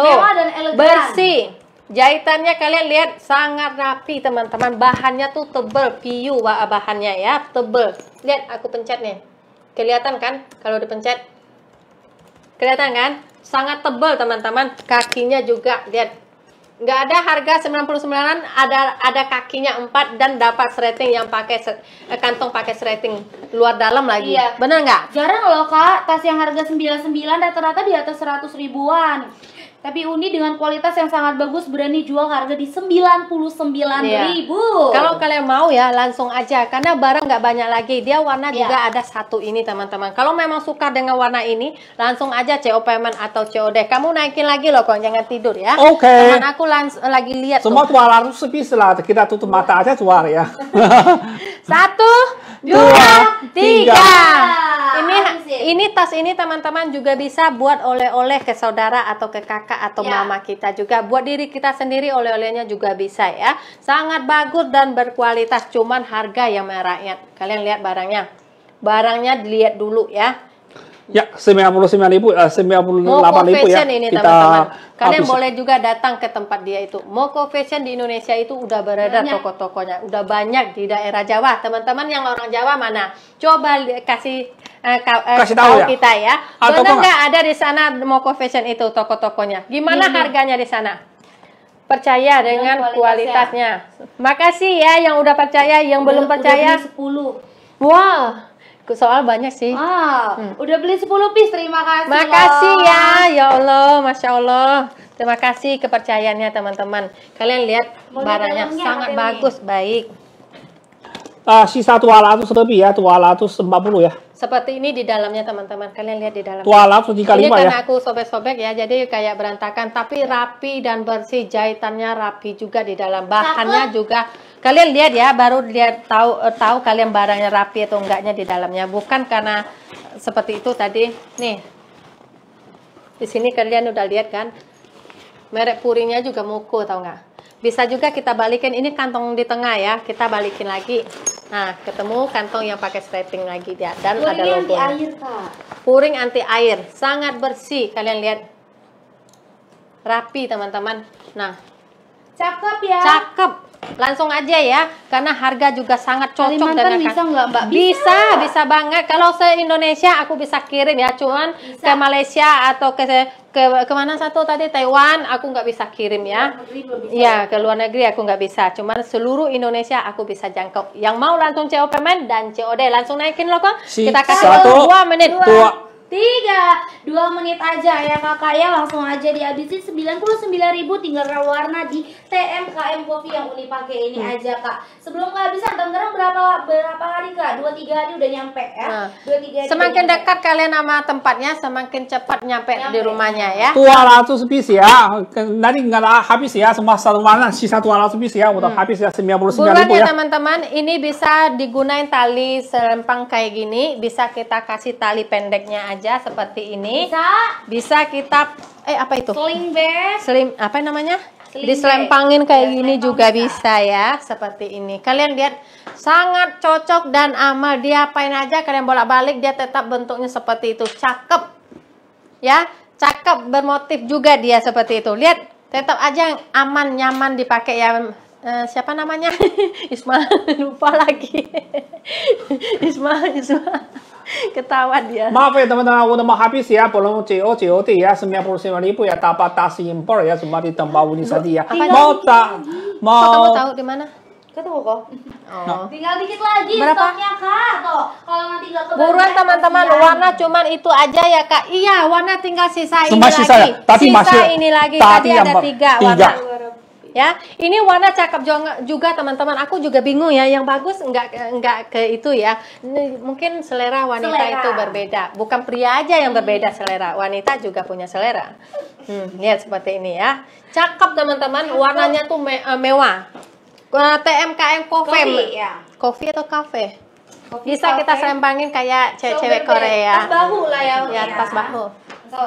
Tuh, mewah dan elegan. Bersih. Jahitannya kalian lihat sangat rapi teman-teman. Bahannya tuh tebel, piu bahannya ya, tebel. Lihat aku pencet nih. Kelihatan kan kalau dipencet? Kelihatan kan? Sangat tebel teman-teman. Kakinya juga lihat. Nggak ada harga 99 ada ada kakinya 4 dan dapat serating yang pakai eh, kantong pakai serating luar dalam lagi. Iya. Bener nggak? Jarang loh Kak, tas yang harga 99 rata-rata di atas 100 ribuan. Tapi Uni dengan kualitas yang sangat bagus berani jual harga di 99.000. Yeah. Iya. Kalau kalian mau ya langsung aja karena barang nggak banyak lagi. Dia warna yeah. juga ada satu ini teman-teman. Kalau memang suka dengan warna ini, langsung aja CO payment atau COD. Kamu naikin lagi loh kok jangan tidur ya. Oke. Okay. Teman aku lagi lihat Semua tuh. harus sepi lah. Kita tutup mata aja suara ya. satu, dua, dua tiga. tiga ini tas ini teman-teman juga bisa buat oleh-oleh ke saudara atau ke kakak atau ya. mama kita juga. Buat diri kita sendiri oleh-olehnya juga bisa ya. Sangat bagus dan berkualitas, cuman harga yang merakyat. Kalian lihat barangnya. Barangnya dilihat dulu ya. Ya, sembilan puluh sembilan ribu, eh, sembilan puluh delapan ribu ya. ini kita teman-teman. Kalian boleh juga datang ke tempat dia itu. Moko Fashion di Indonesia itu udah beredar toko-tokonya. Udah banyak di daerah Jawa. Teman-teman yang orang Jawa mana? Coba kasih Eh, eh, kasih tahu, ya? kita ya. Ah, Benar nggak ada di sana Moko Fashion itu toko-tokonya? Gimana hmm. harganya di sana? Percaya dengan, kualitasnya. kualitasnya. Makasih ya yang udah percaya, yang udah, belum percaya. Udah 10. Wow soal banyak sih. Ah, hmm. udah beli 10 piece, terima kasih. Makasih ya, ya Allah, masya Allah. Terima kasih kepercayaannya teman-teman. Kalian lihat Mau barangnya sangat bagus, ini. baik. Uh, sisa 200 lebih ya, 240 ya seperti ini di dalamnya teman-teman kalian lihat di dalam. tualaf suci kali ini karena ya. aku sobek-sobek ya jadi kayak berantakan tapi rapi dan bersih jahitannya rapi juga di dalam bahannya juga kalian lihat ya baru lihat tahu tahu kalian barangnya rapi atau enggaknya di dalamnya bukan karena seperti itu tadi nih di sini kalian udah lihat kan merek puringnya juga muku tau enggak. Bisa juga kita balikin ini kantong di tengah ya, kita balikin lagi. Nah, ketemu kantong yang pakai striping lagi ya dan Puring ada logo. Puring anti air, sangat bersih. Kalian lihat. Rapi, teman-teman. Nah. Cakep ya. Cakep. Langsung aja ya, karena harga juga sangat cocok Kalimantan dengan bisa nggak Mbak? Bisa, bisa, banget. Kalau saya Indonesia aku bisa kirim ya, cuman bisa. ke Malaysia atau ke ke kemana satu tadi Taiwan aku nggak bisa kirim ya. Ya ke luar negeri aku nggak bisa. Cuman seluruh Indonesia aku bisa jangkau. Yang mau langsung CO payment dan COD langsung naikin loh kok. Kita kasih dua menit. dua tiga dua menit aja ya kakak ya langsung aja dihabisin ribu. tinggal warna di TMKM Coffee yang Uni pakai ini hmm. aja kak sebelum kehabisan Tangerang berapa berapa hari kak dua tiga hari udah nyampe ya nah, dua tiga hari semakin dekat nyampe. kalian sama tempatnya semakin cepat nyampe, nyampe. di rumahnya ya 200 bis ya nanti nggak habis ya semua satu warna sisa 200 bis ya udah hmm. habis ya 99.000 ya. ya teman-teman ini bisa digunain tali serempang kayak gini bisa kita kasih tali pendeknya aja aja seperti ini. Bisa. Bisa kita eh apa itu? Sling bag. Slim apa namanya? Sling Diselempangin kayak ya, gini juga bisa. bisa ya seperti ini. Kalian lihat sangat cocok dan amal diapain aja kalian bolak-balik dia tetap bentuknya seperti itu. Cakep. Ya, cakep bermotif juga dia seperti itu. Lihat, tetap aja yang aman nyaman dipakai ya Uh, siapa namanya? Isma lupa lagi. Isma, Isma. Ketawa dia. Maaf ya teman-teman, udah mau habis ya. Belum COCOT ya, 99 ribu ya. Dapat tas impor ya, cuma ditambah uni saja ya. Mau tak? Mau. Kamu tahu di mana? ke toko. Oh. Nah. Tinggal dikit lagi Berapa? stoknya kak. kalau nanti nggak kebanyakan. Buruan teman-teman, warna cuman itu aja ya kak. Iya, warna tinggal sisa Semua ini sisa lagi. Tapi sisa masih, ini lagi. Tadi ada tiga, tiga warna ya. Ini warna cakep juga teman-teman. Aku juga bingung ya, yang bagus enggak nggak ke itu ya. Mungkin selera wanita selera. itu berbeda. Bukan pria aja yang berbeda selera, wanita juga punya selera. Hmm, lihat seperti ini ya. Cakep teman-teman, warnanya tuh me eh, mewah. TMKM Coffee, ya. Coffee atau cafe? Coffee, Bisa kafe. kita sempangin kayak cewek-cewek so, Korea. Pas bahu lah ya. Ya, pas iya. bahu. So.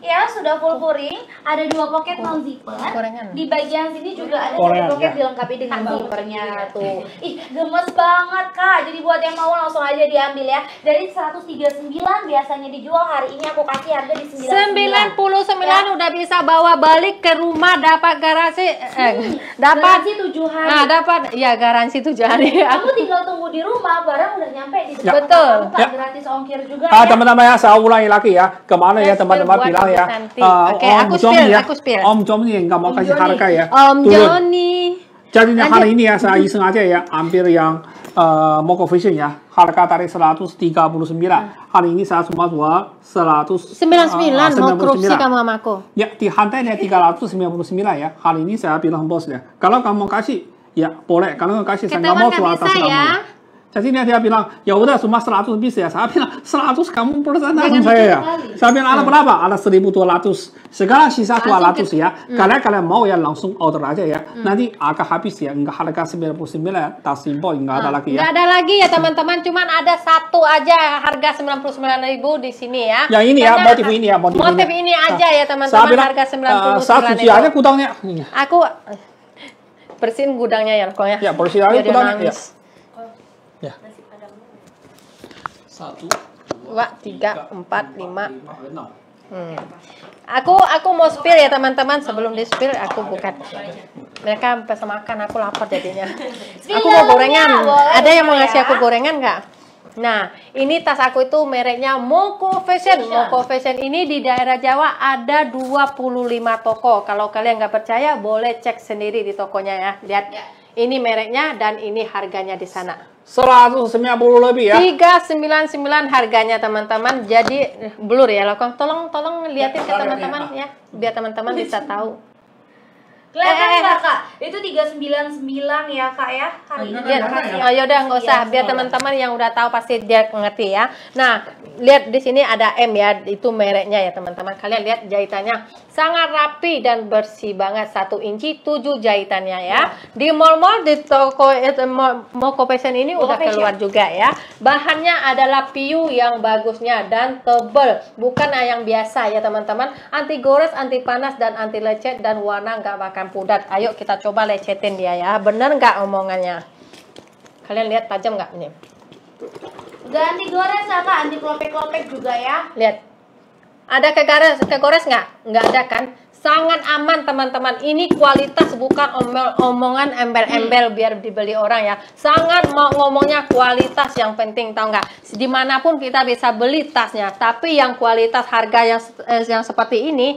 ya sudah full kuring oh. ada dua pocket oh, non zipper di bagian sini juga ada dua satu pocket ya. dilengkapi dengan zippernya iya. tuh ih gemes banget kak jadi buat yang mau langsung aja diambil ya dari 139 biasanya dijual hari ini aku kasih harga di 99 99 ya. udah bisa bawa balik ke rumah dapat garansi eh, hmm, eh dapat garansi 7 hari nah dapat ya garansi tujuh hari ah, iya, kamu tinggal tunggu di rumah barang udah nyampe di ya. betul ya. gratis ongkir juga ah, ya teman-teman ya saya ulangi lagi ya kemana ya teman-teman bilang ya. Uh, Oke, aku spill, ya. aku spill. Om nih, nggak mau kasih harga ya. Om Turun. Joni. Jadi hari ini ya saya iseng mm-hmm. aja ya hampir yang uh, Moko Vision ya harga dari 139. Hmm. Hari ini saya cuma jual 199. Uh, mau korupsi kamu sama aku. Ya di hantainya 399 ya. Hari ini saya bilang bos ya. Kalau kamu kasih ya boleh. Kalau nggak kasih saya nggak mau jual atas ya. kamu bilang, ya ya. ya? ya. udah, seratus bisa kamu ada Ada berapa? seribu dua dua ratus, ratus segala Karena mau ya, langsung order aja ya. Hmm. nanti agak habis ya, enggak hal sembilan puluh sembilan, tas impor enggak ada ah, lagi ya. Enggak ada lagi ya teman-teman, cuman ada satu aja harga sembilan puluh sembilan ribu di sini ya. Yang ini ya, motif ini ya, motif, ini. Ya. aja nah, ya teman-teman, harga sembilan puluh sembilan ribu. Eh, aja gudangnya. Aku eh, bersihin gudangnya ya, pokoknya. Ya bersihin aja gudangnya. Ya. Ya. Satu, dua, tiga, empat, lima. Eh, hmm. Aku aku mau spill ya teman-teman sebelum di spill aku bukan mereka pesan makan aku lapar jadinya aku mau gorengan ya, ada yang mau ya. ngasih aku gorengan nggak Nah, ini tas aku itu mereknya Moko Fashion. Fashion. Moko Fashion ini di daerah Jawa ada 25 toko. Kalau kalian nggak percaya, boleh cek sendiri di tokonya ya. Lihat. Ya. Ini mereknya dan ini harganya di sana. 190 lebih ya. 399 harganya teman-teman. Jadi eh, blur ya, Lokong. Tolong tolong liatin ke iya, ya, teman-teman ya, biar teman-teman bisa tahu. Kelihatan eh, kakak, itu 399 ya kak ya kali ini. Ya, oh, yaudah nggak usah, iya, biar teman-teman yang udah tahu pasti dia ngerti ya. Nah, lihat di sini ada M ya, itu mereknya ya teman-teman. Kalian lihat jahitannya sangat rapi dan bersih banget, satu inci tujuh jahitannya ya. Iya. Di mall-mall di toko eh, Moko Fashion ini udah keluar juga ya. Bahannya adalah piu yang bagusnya dan tebel, bukan yang biasa ya teman-teman. Anti gores, anti panas dan anti lecet dan warna nggak bakal makan pudat. Ayo kita coba lecetin dia ya. Bener nggak omongannya? Kalian lihat tajam nggak ini? Udah anti gores sama anti klopek-klopek juga ya. Lihat. Ada kegores kegores nggak? Nggak ada kan? Sangat aman teman-teman. Ini kualitas bukan omel, omongan embel-embel hmm. biar dibeli orang ya. Sangat mau ngomongnya kualitas yang penting tau nggak? Dimanapun kita bisa beli tasnya, tapi yang kualitas harga yang eh, yang seperti ini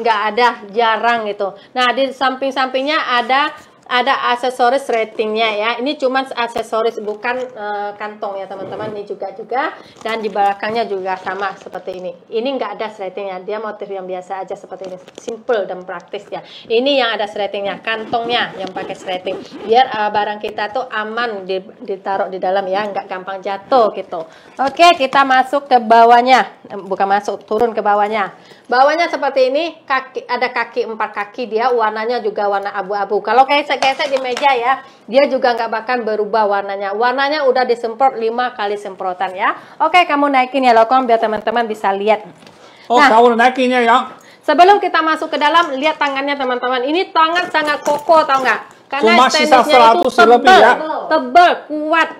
nggak ada jarang gitu nah di samping-sampingnya ada ada aksesoris ratingnya ya ini cuma aksesoris bukan uh, kantong ya teman-teman ini juga juga dan di belakangnya juga sama seperti ini ini nggak ada ratingnya dia motif yang biasa aja seperti ini simple dan praktis ya ini yang ada ratingnya kantongnya yang pakai rating biar uh, barang kita tuh aman ditaruh di dalam ya nggak gampang jatuh gitu oke kita masuk ke bawahnya bukan masuk turun ke bawahnya bawahnya seperti ini kaki ada kaki empat kaki dia warnanya juga warna abu-abu kalau kayak gesek di meja ya dia juga nggak bahkan berubah warnanya warnanya udah disemprot 5 kali semprotan ya oke kamu naikin ya lokom biar teman-teman bisa lihat oh nah, kamu naikinnya ya sebelum kita masuk ke dalam lihat tangannya teman-teman ini tangan sangat kokoh tau nggak karena Cuma sisa 100 itu ya. tebel, ya. tebel kuat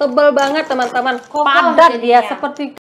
tebel banget teman-teman padat dia ya. seperti